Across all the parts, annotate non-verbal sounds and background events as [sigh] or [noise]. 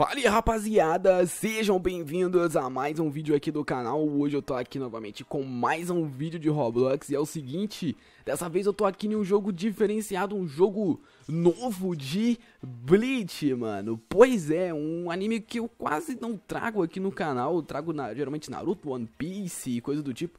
Fala rapaziada, sejam bem-vindos a mais um vídeo aqui do canal Hoje eu tô aqui novamente com mais um vídeo de Roblox E é o seguinte, dessa vez eu tô aqui em um jogo diferenciado Um jogo novo de Bleach, mano Pois é, um anime que eu quase não trago aqui no canal eu trago na, geralmente Naruto, One Piece e coisa do tipo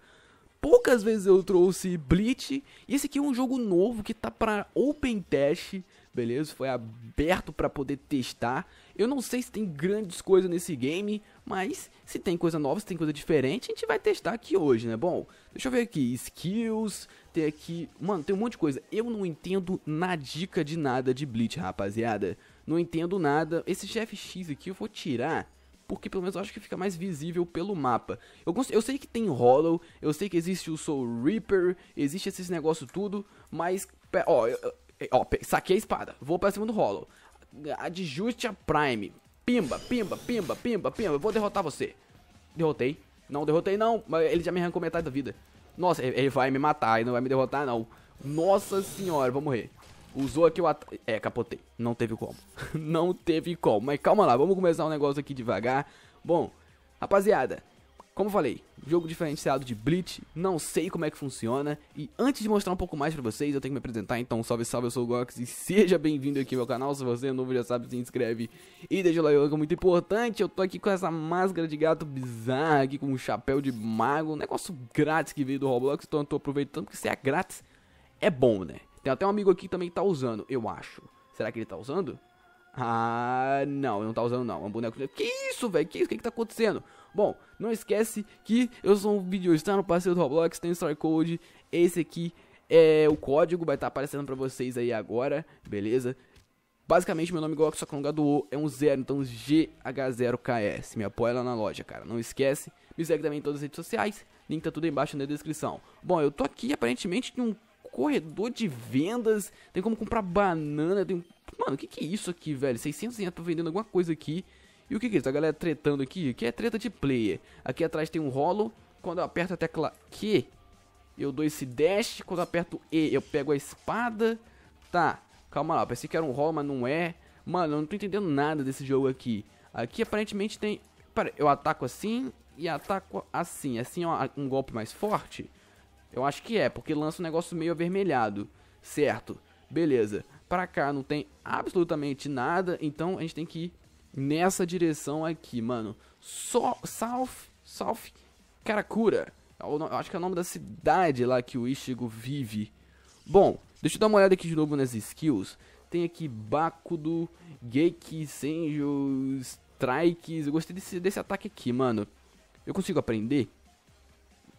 Poucas vezes eu trouxe Bleach E esse aqui é um jogo novo que tá pra Open Test beleza? Foi aberto para poder testar. Eu não sei se tem grandes coisas nesse game, mas se tem coisa nova, se tem coisa diferente, a gente vai testar aqui hoje, né? Bom, deixa eu ver aqui, skills, tem aqui... Mano, tem um monte de coisa. Eu não entendo na dica de nada de Bleach, rapaziada. Não entendo nada. Esse chefe X aqui eu vou tirar porque pelo menos eu acho que fica mais visível pelo mapa. Eu, eu sei que tem Hollow, eu sei que existe o Soul Reaper, existe esses negócios tudo, mas, ó, eu, é, ó, saquei a espada. Vou pra cima do rolo Adjuste a Prime. Pimba, pimba, pimba, pimba, pimba. Eu vou derrotar você. Derrotei. Não, derrotei não. mas Ele já me arrancou metade da vida. Nossa, ele vai me matar. Ele não vai me derrotar, não. Nossa senhora, vou morrer. Usou aqui o ataque. É, capotei. Não teve como. [laughs] não teve como. Mas calma lá, vamos começar um negócio aqui devagar. Bom, rapaziada, como eu falei, jogo diferenciado de Bleach, não sei como é que funciona. E antes de mostrar um pouco mais pra vocês, eu tenho que me apresentar, então salve salve, eu sou o Gox e seja bem-vindo aqui ao meu canal. Se você é novo, já sabe, se inscreve e deixa o like, é muito importante. Eu tô aqui com essa máscara de gato bizarra, aqui com um chapéu de mago, um negócio grátis que veio do Roblox, então eu tô aproveitando que se é grátis, é bom, né? Tem até um amigo aqui que também que tá usando, eu acho. Será que ele tá usando? Ah, não, ele não tá usando não. É um boneco. Que isso, velho? Que isso? O que, que tá acontecendo? Bom, não esquece que eu sou um vídeo, está no passeio do Roblox, tem Story Code, esse aqui é o código, vai estar tá aparecendo pra vocês aí agora, beleza? Basicamente, meu nome é igual, só que no lugar do O é um zero, então GH0KS. Me apoia lá na loja, cara. Não esquece. Me segue também em todas as redes sociais. Link tá tudo aí embaixo na descrição. Bom, eu tô aqui aparentemente em um corredor de vendas. Tem como comprar banana. Tem... Mano, o que, que é isso aqui, velho? 600 reais tô vendendo alguma coisa aqui. E o que, que é isso? A galera tretando aqui, que é treta de player. Aqui atrás tem um rolo, quando eu aperto a tecla Q, eu dou esse dash, quando eu aperto E, eu pego a espada. Tá, calma lá, pensei que era um rolo, mas não é. Mano, eu não tô entendendo nada desse jogo aqui. Aqui aparentemente tem... Pera, eu ataco assim e ataco assim. Assim é um golpe mais forte? Eu acho que é, porque lança um negócio meio avermelhado. Certo, beleza. Pra cá não tem absolutamente nada, então a gente tem que ir nessa direção aqui, mano. So South, South Karakura. É acho que é o nome da cidade lá que o Ishigo vive. Bom, deixa eu dar uma olhada aqui de novo nas skills. Tem aqui Bakudo, Geiki, Senju, Strikes. Eu gostei desse, desse ataque aqui, mano. Eu consigo aprender?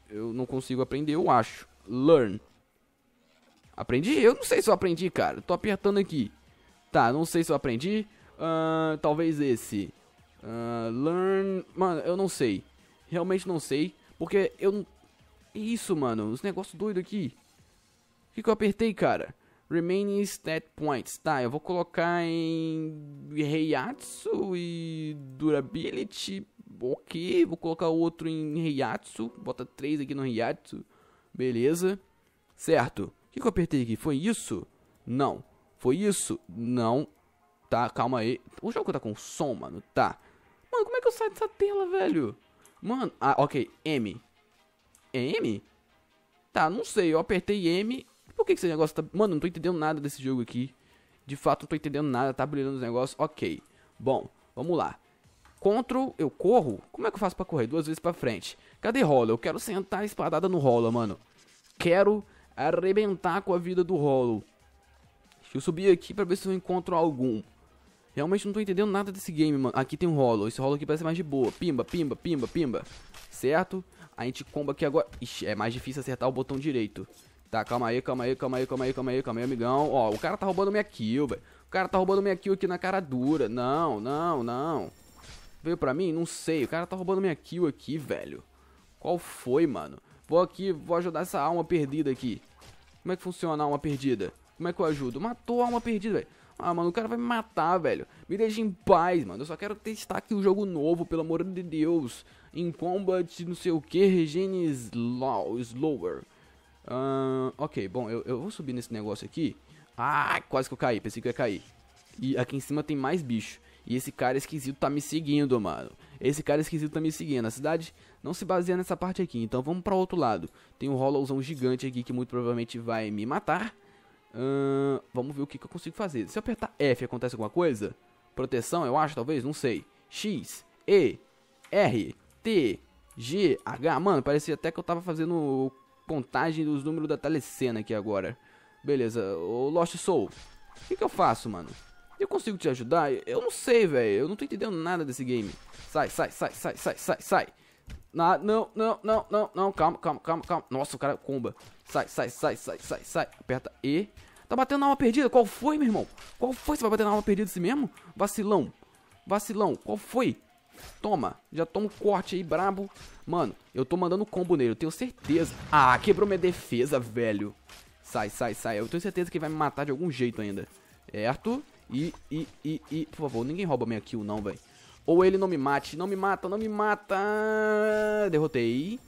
Eu não consigo aprender, eu acho. Learn. Aprendi? Eu não sei se eu aprendi, cara. Tô apertando aqui. Tá, não sei se eu aprendi. Uh, talvez esse. Uh, learn. Mano, eu não sei. Realmente não sei. Porque eu. Isso, mano. Os negócios doidos aqui. O que, que eu apertei, cara? Remaining stat points. Tá, eu vou colocar em. Reiatsu e. Durability. Ok. Vou colocar outro em Reiatsu. Bota 3 aqui no Reiatsu. Beleza. Certo. O que, que eu apertei aqui? Foi isso? Não. Foi isso? Não tá? Calma aí. O jogo tá com som, mano, tá? Mano, como é que eu saio dessa tela, velho? Mano, ah, ok, M. É M? Tá, não sei, eu apertei M. Por que, que esse negócio tá... Mano, não tô entendendo nada desse jogo aqui. De fato, não tô entendendo nada, tá brilhando os negócios. Ok, bom, vamos lá. Ctrl, eu corro? Como é que eu faço pra correr? Duas vezes pra frente. Cadê rola? Eu quero sentar a espadada no rola, mano. Quero arrebentar com a vida do rolo. Deixa eu subir aqui pra ver se eu encontro algum. Realmente não tô entendendo nada desse game, mano. Aqui tem um rolo. Esse rolo aqui parece mais de boa. Pimba, pimba, pimba, pimba. Certo? A gente comba aqui agora. Ixi, é mais difícil acertar o botão direito. Tá, calma aí, calma aí, calma aí, calma aí, calma aí, calma aí, amigão. Ó, o cara tá roubando minha kill, velho. O cara tá roubando minha kill aqui na cara dura. Não, não, não. Veio pra mim? Não sei. O cara tá roubando minha kill aqui, velho. Qual foi, mano? Vou aqui, vou ajudar essa alma perdida aqui. Como é que funciona a alma perdida? Como é que eu ajudo? Matou a alma perdida, velho. Ah, mano, o cara vai me matar, velho. Me deixa em paz, mano. Eu só quero testar aqui o um jogo novo, pelo amor de Deus. Em combat, não sei o que, Regine slow, Slower. Uh, ok, bom, eu, eu vou subir nesse negócio aqui. Ah, quase que eu caí, pensei que eu ia cair. E aqui em cima tem mais bicho. E esse cara esquisito tá me seguindo, mano. Esse cara esquisito tá me seguindo. A cidade não se baseia nessa parte aqui, então vamos pra outro lado. Tem um hollowzão gigante aqui que muito provavelmente vai me matar vamos ver o que, que eu consigo fazer. Se eu apertar F, acontece alguma coisa? Proteção, eu acho, talvez? Não sei. X, E, R, T, G, H. Mano, parecia até que eu tava fazendo contagem dos números da telecena aqui agora. Beleza, o Lost Soul. O que, que eu faço, mano? Eu consigo te ajudar? Eu não sei, velho. Eu não tô entendendo nada desse game. Sai, sai, sai, sai, sai, sai, sai não, não, não, não, não, calma, calma, calma, calma. Nossa, o cara comba. Sai, sai, sai, sai, sai, sai. Aperta E. Tá batendo na alma perdida? Qual foi, meu irmão? Qual foi? Você vai bater na alma perdida assim mesmo? Vacilão. Vacilão. Qual foi? Toma. Já toma um corte aí, brabo. Mano, eu tô mandando combo nele, eu tenho certeza. Ah, quebrou minha defesa, velho. Sai, sai, sai. Eu tenho certeza que ele vai me matar de algum jeito ainda. Certo? E, e, e, e... Por favor, ninguém rouba minha kill não, velho. Ou ele não me mate. Não me mata, não me mata. Derrotei.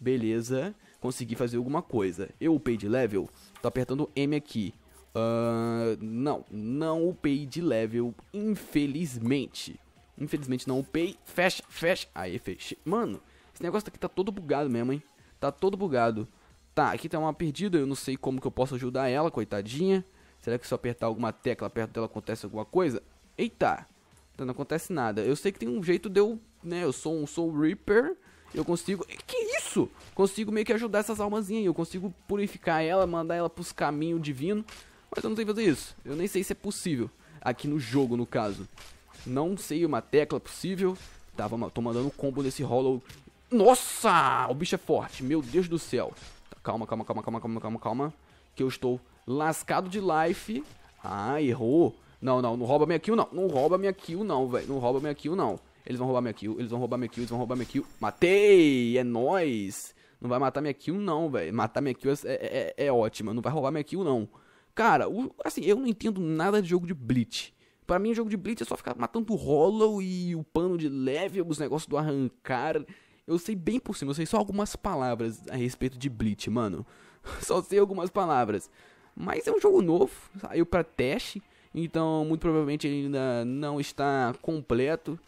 Beleza. Consegui fazer alguma coisa. Eu upei de level. Tô apertando M aqui. Uh, não, não upei de level, infelizmente. Infelizmente não upei. Fecha, fecha. Aí, fecha. Mano, esse negócio aqui tá todo bugado mesmo, hein? Tá todo bugado. Tá, aqui tá uma perdida. Eu não sei como que eu posso ajudar ela, coitadinha. Será que se eu apertar alguma tecla perto dela acontece alguma coisa? Eita! Então não acontece nada. Eu sei que tem um jeito de eu, né, eu sou um Soul Reaper, eu consigo... Que isso? Consigo meio que ajudar essas almazinhas eu consigo purificar ela, mandar ela pros caminhos divinos, mas eu não sei fazer isso. Eu nem sei se é possível, aqui no jogo, no caso. Não sei uma tecla possível. Tá, vamos, tô mandando um combo nesse Hollow. Nossa! O bicho é forte, meu Deus do céu. Tá, calma, calma, calma, calma, calma, calma, calma. Que eu estou lascado de life. Ah, errou. Não, não, não rouba minha kill, não. Não rouba minha kill, não, velho. Não rouba minha kill, não. Eles vão roubar minha kill, eles vão roubar minha kill, eles vão roubar minha kill. Matei! É nóis! Não vai matar minha kill, não, velho. Matar minha kill é, é, é, é ótima. Não vai roubar minha kill, não. Cara, o, assim, eu não entendo nada de jogo de Blitz. Pra mim, jogo de Blitz é só ficar matando o Hollow e o pano de level, os negócios do arrancar. Eu sei bem por cima, eu sei só algumas palavras a respeito de Blitz, mano. [laughs] Só sei algumas palavras. Mas é um jogo novo, saiu pra teste. Então, muito provavelmente ele ainda não está completo.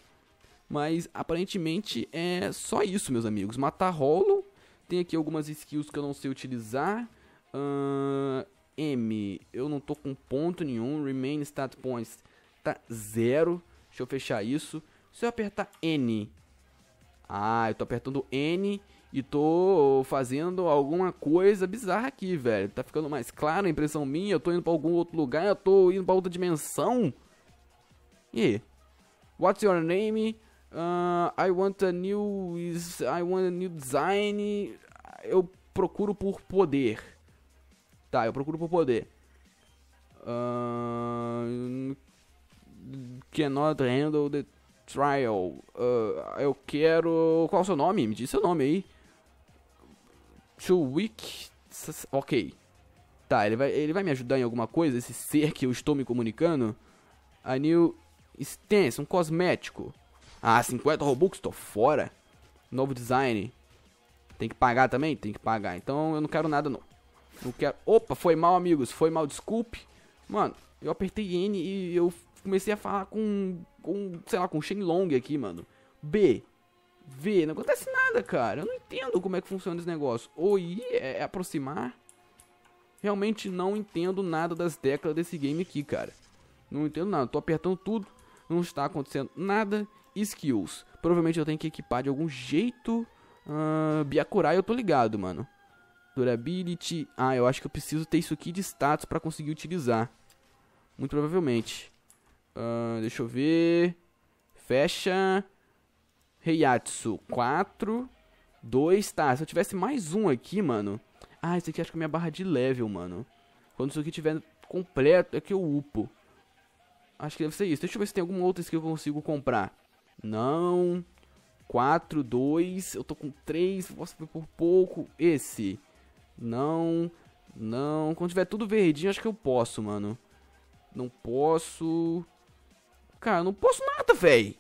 Mas aparentemente é só isso, meus amigos. Matar Hollow. Tem aqui algumas skills que eu não sei utilizar. Uh, M, eu não tô com ponto nenhum. Remain stat points tá zero. Deixa eu fechar isso. Se eu apertar N. Ah, eu tô apertando N e tô fazendo alguma coisa bizarra aqui, velho. Tá ficando mais claro a impressão minha, eu tô indo pra algum outro lugar, eu tô indo pra outra dimensão. E aí? What's your name? Uh, I want a new... I want a new design. Eu procuro por poder. Tá, eu procuro por poder. Uh, cannot handle the trial. Uh, eu quero... Qual é o seu nome? Me diz seu nome aí. Too weak. Ok. Tá, ele vai, ele vai me ajudar em alguma coisa, esse ser que eu estou me comunicando? A new stance, um cosmético. Ah, 50 Robux, tô fora. Novo design. Tem que pagar também? Tem que pagar. Então eu não quero nada não. Não quero... Opa, foi mal, amigos. Foi mal, desculpe. Mano, eu apertei N e eu comecei a falar com, com sei lá, com Shenlong aqui, mano. B, ver. Não acontece nada, cara. Eu não entendo como é que funciona esse negócio. Ou ir é, é aproximar. Realmente não entendo nada das teclas desse game aqui, cara. Não entendo nada. Tô apertando tudo. Não está acontecendo nada. Skills. Provavelmente eu tenho que equipar de algum jeito. Uh, eu tô ligado, mano. Durability. Ah, eu acho que eu preciso ter isso aqui de status pra conseguir utilizar. Muito provavelmente. Uh, deixa eu ver. Fecha. Heiatsu 4, 2, tá. Se eu tivesse mais um aqui, mano. Ah, esse aqui acho que é minha barra de level, mano. Quando isso aqui tiver completo, é que eu upo. Acho que deve ser isso. Deixa eu ver se tem alguma outra skill que eu consigo comprar. Não. 4, 2. Eu tô com 3. Posso ver por pouco. Esse. Não. Não. Quando tiver tudo verdinho, acho que eu posso, mano. Não posso. Cara, não posso nada, velho.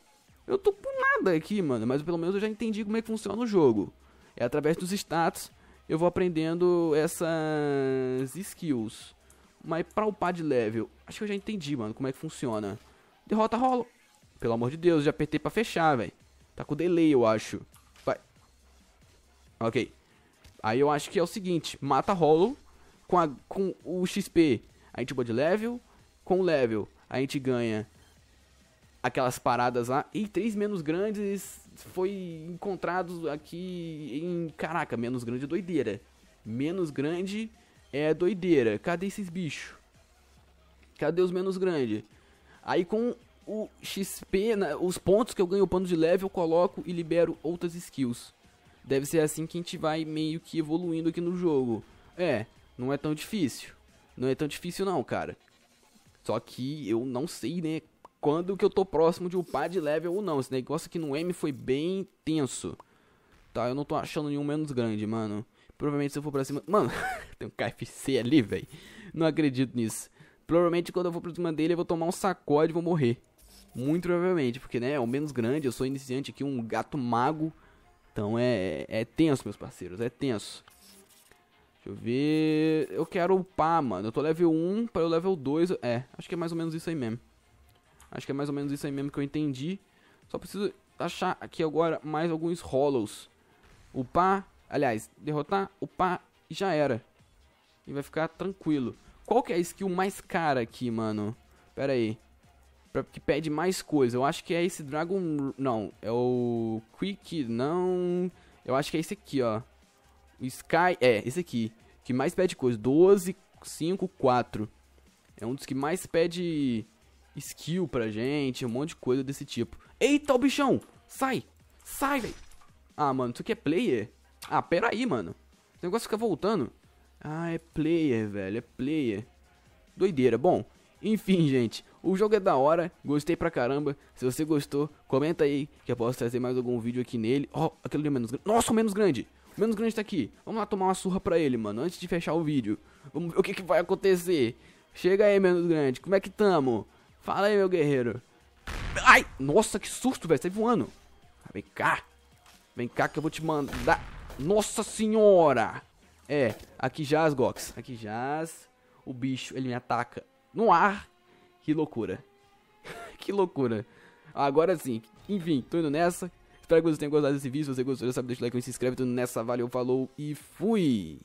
Eu tô com nada aqui, mano, mas pelo menos eu já entendi como é que funciona o jogo. É através dos status eu vou aprendendo essas skills. Mas pra upar de level, acho que eu já entendi, mano, como é que funciona. Derrota rolo. Pelo amor de Deus, já apertei pra fechar, velho. Tá com delay, eu acho. Vai. Ok. Aí eu acho que é o seguinte, mata Hollow com, a, com o XP. A gente upa de level, com o level a gente ganha aquelas paradas lá. E três menos grandes foi encontrados aqui em. Caraca, menos grande é doideira. Menos grande é doideira. Cadê esses bichos? Cadê os menos grandes? Aí com o XP, os pontos que eu ganho pano de level, eu coloco e libero outras skills. Deve ser assim que a gente vai meio que evoluindo aqui no jogo. É, não é tão difícil. Não é tão difícil não, cara. Só que eu não sei, né, quando que eu tô próximo de upar de level ou não. Esse negócio aqui no M foi bem tenso. Tá, eu não tô achando nenhum menos grande, mano. Provavelmente se eu for pra cima... Mano, [laughs] tem um KFC ali, velho. Não acredito nisso. Provavelmente quando eu for pra cima dele eu vou tomar um sacode e vou morrer. Muito provavelmente, porque, né, é o menos grande. Eu sou iniciante aqui, um gato mago. Então é, é tenso, meus parceiros, é tenso. Deixa eu ver... Eu quero upar, mano. Eu tô level 1 para eu level 2. É, acho que é mais ou menos isso aí mesmo. Acho que é mais ou menos isso aí mesmo que eu entendi. Só preciso achar aqui agora mais alguns hollows. Upar, aliás, derrotar, upar e já era. E vai ficar tranquilo. Qual que é a skill mais cara aqui, mano? Pera aí. Pra, que pede mais coisa. Eu acho que é esse Dragon... Não, é o... Quick, não... Eu acho que é esse aqui, ó. O Sky... É, esse aqui. Que mais pede coisa. 12, 5, 4. É um dos que mais pede skill pra gente, um monte de coisa desse tipo. Eita, o bichão! Sai! Sai, velho! Ah, mano, isso aqui é player? Ah, pera aí, mano. Esse negócio fica voltando. Ah, é player, velho, é player. Doideira. Bom, enfim, [laughs] gente, o jogo é da hora, gostei pra caramba. Se você gostou, comenta aí que eu posso trazer mais algum vídeo aqui nele. Ó, oh, aquele do menos grande. Nossa, o menos grande! O menos grande tá aqui. Vamos lá tomar uma surra pra ele, mano, antes de fechar o vídeo. Vamos ver o que, que vai acontecer. Chega aí, menos grande, como é que tamo? Fala aí, meu guerreiro. Ai, nossa, que susto, velho. Sai tá voando. Ah, vem cá. Vem cá que eu vou te mandar. Nossa senhora. É, aqui jaz, Gox. Aqui jaz. O bicho, ele me ataca no ar. Que loucura. [laughs] que loucura. Agora sim. Enfim, tô indo nessa. Espero que vocês tenham gostado desse vídeo. Se você gostou, já sabe, deixa o like e se inscreve. Tô indo nessa. Valeu, falou e fui.